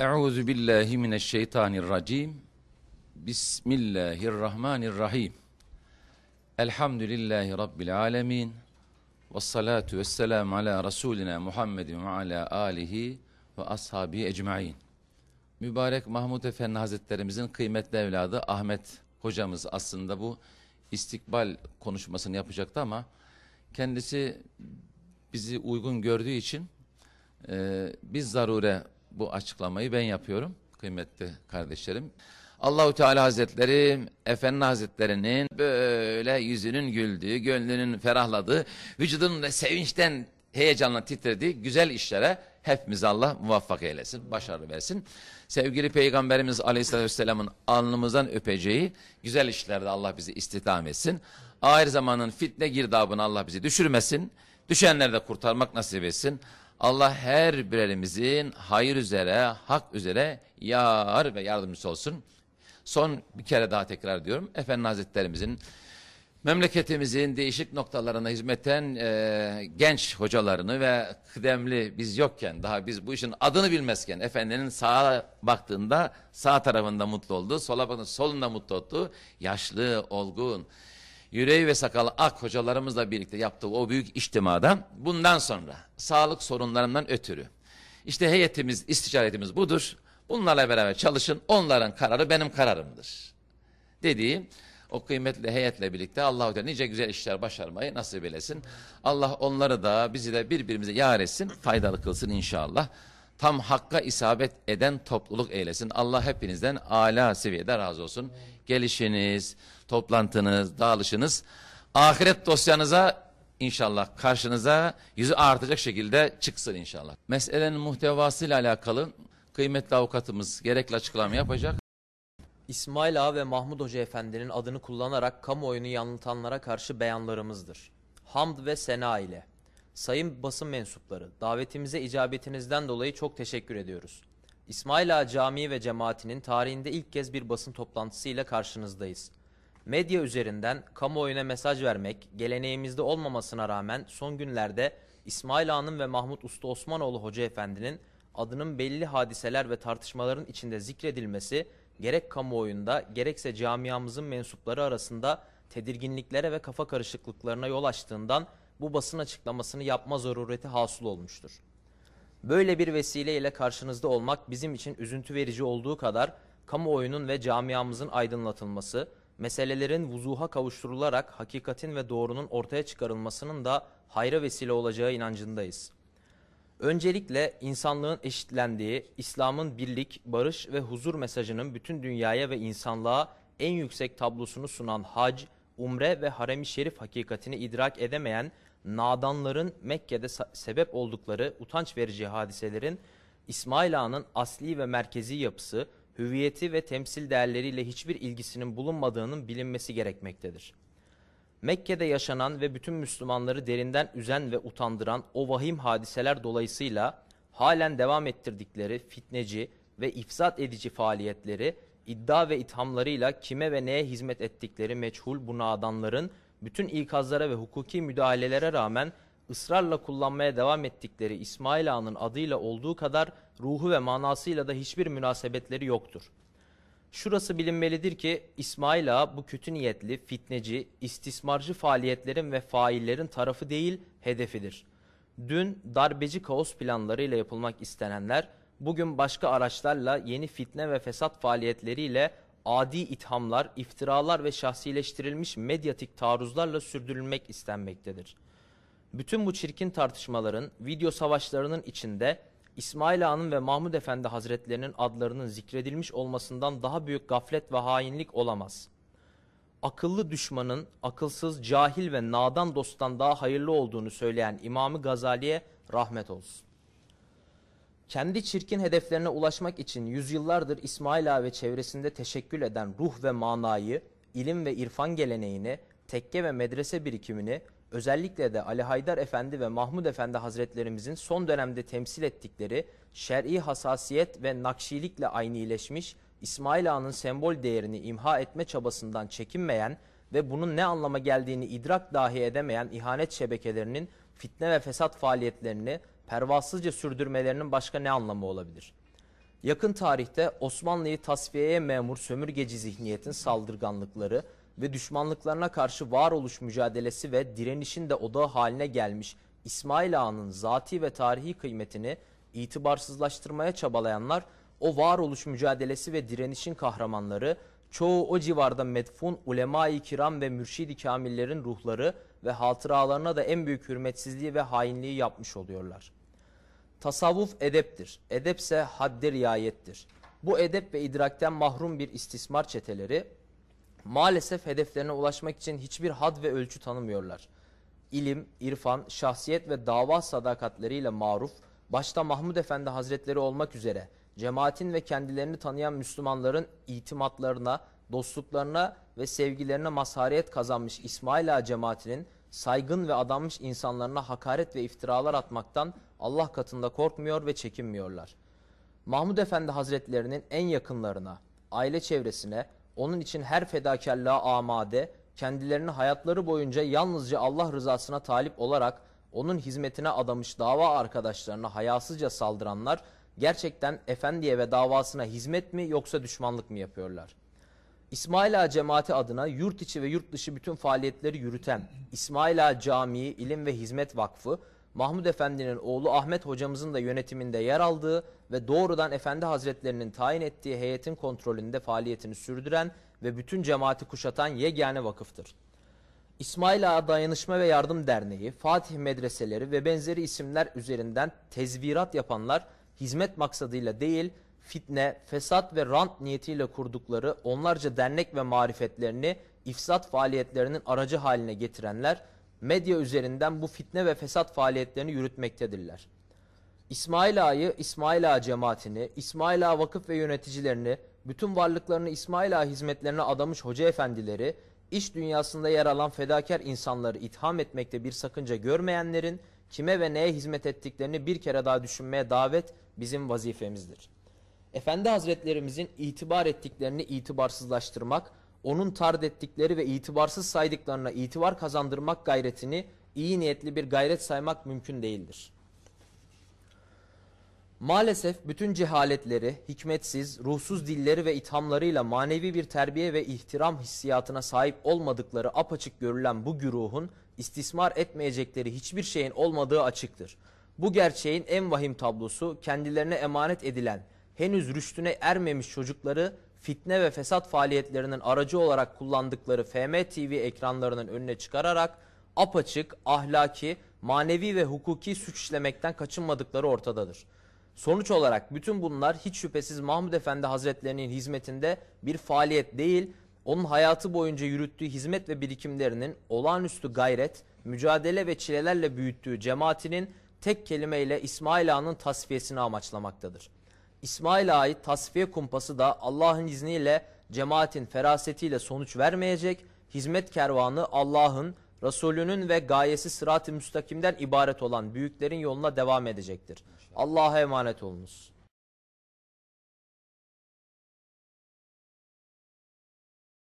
Euzu billahi mineşşeytanirracim. Bismillahirrahmanirrahim. Elhamdülillahi rabbil alamin. Ves salatu vesselam ala rasulina Muhammedin ve ala alihi ve ashabi ecmaîn. Mübarek Mahmud Efendi Hazretlerimizin kıymetli evladı Ahmet hocamız aslında bu istikbal konuşmasını yapacaktı ama kendisi bizi uygun gördüğü için e, biz zarure bu açıklamayı ben yapıyorum kıymetli kardeşlerim. Allahu Teala Hazretleri, Efendi Hazretlerinin böyle yüzünün güldüğü, gönlünün ferahladığı, vücudunun da sevinçten heyecanla titrediği güzel işlere hepimiz Allah muvaffak eylesin, başarı versin. Sevgili Peygamberimiz Aleyhisselatü Vesselam'ın alnımızdan öpeceği güzel işlerde Allah bizi istihdam etsin. Ağır zamanın fitne girdabını Allah bizi düşürmesin. Düşenleri de kurtarmak nasip etsin. Allah her birerimizin hayır üzere, hak üzere yar ve yardımcısı olsun. Son bir kere daha tekrar diyorum. Efendi Hazretlerimizin memleketimizin değişik noktalarına hizmeten e, genç hocalarını ve kıdemli biz yokken daha biz bu işin adını bilmezken efendinin sağa baktığında sağ tarafında mutlu oldu, sola baktığında solunda mutlu oldu. Yaşlı, olgun, Yüreği ve sakalı ak hocalarımızla birlikte yaptığı o büyük içtimada bundan sonra sağlık sorunlarından ötürü işte heyetimiz, istişaretimiz budur. Bunlarla beraber çalışın. Onların kararı benim kararımdır. Dediğim, o kıymetli heyetle birlikte Allahu Teala nice güzel işler başarmayı nasip eylesin. Allah onları da bizi de birbirimize yar etsin, faydalı kılsın inşallah tam hakka isabet eden topluluk eylesin. Allah hepinizden ala seviyede razı olsun. Gelişiniz, toplantınız, dağılışınız, ahiret dosyanıza inşallah karşınıza yüzü artacak şekilde çıksın inşallah. Meselenin muhtevasıyla alakalı kıymetli avukatımız gerekli açıklama yapacak. İsmail Ağa ve Mahmud Hoca Efendi'nin adını kullanarak kamuoyunu yanıltanlara karşı beyanlarımızdır. Hamd ve sena ile. Sayın basın mensupları, davetimize icabetinizden dolayı çok teşekkür ediyoruz. İsmail Ağa Camii ve cemaatinin tarihinde ilk kez bir basın toplantısıyla karşınızdayız. Medya üzerinden kamuoyuna mesaj vermek geleneğimizde olmamasına rağmen son günlerde İsmail Ağa'nın ve Mahmut Usta Osmanoğlu Hoca Efendi'nin adının belli hadiseler ve tartışmaların içinde zikredilmesi gerek kamuoyunda gerekse camiamızın mensupları arasında tedirginliklere ve kafa karışıklıklarına yol açtığından bu basın açıklamasını yapma zorureti hasıl olmuştur. Böyle bir vesileyle karşınızda olmak bizim için üzüntü verici olduğu kadar kamuoyunun ve camiamızın aydınlatılması, meselelerin vuzuha kavuşturularak hakikatin ve doğrunun ortaya çıkarılmasının da hayra vesile olacağı inancındayız. Öncelikle insanlığın eşitlendiği, İslam'ın birlik, barış ve huzur mesajının bütün dünyaya ve insanlığa en yüksek tablosunu sunan hac, umre ve harem-i şerif hakikatini idrak edemeyen nadanların Mekke'de sebep oldukları utanç verici hadiselerin İsmail Ağa'nın asli ve merkezi yapısı, hüviyeti ve temsil değerleriyle hiçbir ilgisinin bulunmadığının bilinmesi gerekmektedir. Mekke'de yaşanan ve bütün Müslümanları derinden üzen ve utandıran o vahim hadiseler dolayısıyla halen devam ettirdikleri fitneci ve ifsat edici faaliyetleri iddia ve ithamlarıyla kime ve neye hizmet ettikleri meçhul bu nadanların bütün ikazlara ve hukuki müdahalelere rağmen ısrarla kullanmaya devam ettikleri İsmail Ağa'nın adıyla olduğu kadar ruhu ve manasıyla da hiçbir münasebetleri yoktur. Şurası bilinmelidir ki İsmail Ağa bu kötü niyetli, fitneci, istismarcı faaliyetlerin ve faillerin tarafı değil, hedefidir. Dün darbeci kaos planlarıyla yapılmak istenenler, bugün başka araçlarla yeni fitne ve fesat faaliyetleriyle adi ithamlar, iftiralar ve şahsileştirilmiş medyatik taarruzlarla sürdürülmek istenmektedir. Bütün bu çirkin tartışmaların, video savaşlarının içinde İsmail Ağa'nın ve Mahmud Efendi Hazretlerinin adlarının zikredilmiş olmasından daha büyük gaflet ve hainlik olamaz. Akıllı düşmanın, akılsız, cahil ve nadan dosttan daha hayırlı olduğunu söyleyen İmamı Gazali'ye rahmet olsun. Kendi çirkin hedeflerine ulaşmak için yüzyıllardır İsmail Ağa ve çevresinde teşekkül eden ruh ve manayı, ilim ve irfan geleneğini, tekke ve medrese birikimini, özellikle de Ali Haydar Efendi ve Mahmud Efendi Hazretlerimizin son dönemde temsil ettikleri şer'i hassasiyet ve nakşilikle aynileşmiş İsmail Ağa'nın sembol değerini imha etme çabasından çekinmeyen ve bunun ne anlama geldiğini idrak dahi edemeyen ihanet şebekelerinin fitne ve fesat faaliyetlerini pervasızca sürdürmelerinin başka ne anlamı olabilir? Yakın tarihte Osmanlı'yı tasfiyeye memur sömürgeci zihniyetin saldırganlıkları ve düşmanlıklarına karşı varoluş mücadelesi ve direnişin de odağı haline gelmiş İsmail Ağa'nın zati ve tarihi kıymetini itibarsızlaştırmaya çabalayanlar o varoluş mücadelesi ve direnişin kahramanları çoğu o civarda medfun ulema-i kiram ve mürşid-i kamillerin ruhları ve hatıralarına da en büyük hürmetsizliği ve hainliği yapmış oluyorlar. Tasavvuf edeptir. Edepse hadde riayettir. Bu edep ve idrakten mahrum bir istismar çeteleri maalesef hedeflerine ulaşmak için hiçbir had ve ölçü tanımıyorlar. İlim, irfan, şahsiyet ve dava sadakatleriyle maruf, başta Mahmud Efendi Hazretleri olmak üzere cemaatin ve kendilerini tanıyan Müslümanların itimatlarına, dostluklarına ve sevgilerine mazhariyet kazanmış İsmail Ağa cemaatinin saygın ve adanmış insanlarına hakaret ve iftiralar atmaktan Allah katında korkmuyor ve çekinmiyorlar. Mahmud Efendi Hazretlerinin en yakınlarına, aile çevresine, onun için her fedakarlığa amade, kendilerini hayatları boyunca yalnızca Allah rızasına talip olarak onun hizmetine adamış dava arkadaşlarına hayasızca saldıranlar gerçekten efendiye ve davasına hizmet mi yoksa düşmanlık mı yapıyorlar?'' İsmaila Ağa Cemaati adına yurt içi ve yurt dışı bütün faaliyetleri yürüten İsmaila Camii İlim ve Hizmet Vakfı, Mahmud Efendi'nin oğlu Ahmet hocamızın da yönetiminde yer aldığı ve doğrudan Efendi Hazretlerinin tayin ettiği heyetin kontrolünde faaliyetini sürdüren ve bütün cemaati kuşatan yegane vakıftır. İsmaila Dayanışma ve Yardım Derneği, Fatih Medreseleri ve benzeri isimler üzerinden tezvirat yapanlar hizmet maksadıyla değil, fitne, fesat ve rant niyetiyle kurdukları onlarca dernek ve marifetlerini ifsat faaliyetlerinin aracı haline getirenler medya üzerinden bu fitne ve fesat faaliyetlerini yürütmektedirler. İsmail Ağa'yı, İsmail Ağa cemaatini, İsmail Ağa vakıf ve yöneticilerini, bütün varlıklarını İsmail Ağa hizmetlerine adamış hoca efendileri, iş dünyasında yer alan fedakar insanları itham etmekte bir sakınca görmeyenlerin kime ve neye hizmet ettiklerini bir kere daha düşünmeye davet bizim vazifemizdir. Efendi Hazretlerimizin itibar ettiklerini itibarsızlaştırmak, onun tard ettikleri ve itibarsız saydıklarına itibar kazandırmak gayretini iyi niyetli bir gayret saymak mümkün değildir. Maalesef bütün cehaletleri, hikmetsiz, ruhsuz dilleri ve ithamlarıyla manevi bir terbiye ve ihtiram hissiyatına sahip olmadıkları apaçık görülen bu güruhun istismar etmeyecekleri hiçbir şeyin olmadığı açıktır. Bu gerçeğin en vahim tablosu kendilerine emanet edilen henüz rüştüne ermemiş çocukları fitne ve fesat faaliyetlerinin aracı olarak kullandıkları FM TV ekranlarının önüne çıkararak apaçık, ahlaki, manevi ve hukuki suç işlemekten kaçınmadıkları ortadadır. Sonuç olarak bütün bunlar hiç şüphesiz Mahmud Efendi Hazretlerinin hizmetinde bir faaliyet değil, onun hayatı boyunca yürüttüğü hizmet ve birikimlerinin olağanüstü gayret, mücadele ve çilelerle büyüttüğü cemaatinin tek kelimeyle İsmail Ağa'nın tasfiyesini amaçlamaktadır. İsmail'e ait tasfiye kumpası da Allah'ın izniyle cemaatin ferasetiyle sonuç vermeyecek. Hizmet kervanı Allah'ın, Resulünün ve gayesi sırat-ı müstakimden ibaret olan büyüklerin yoluna devam edecektir. Allah'a emanet olunuz.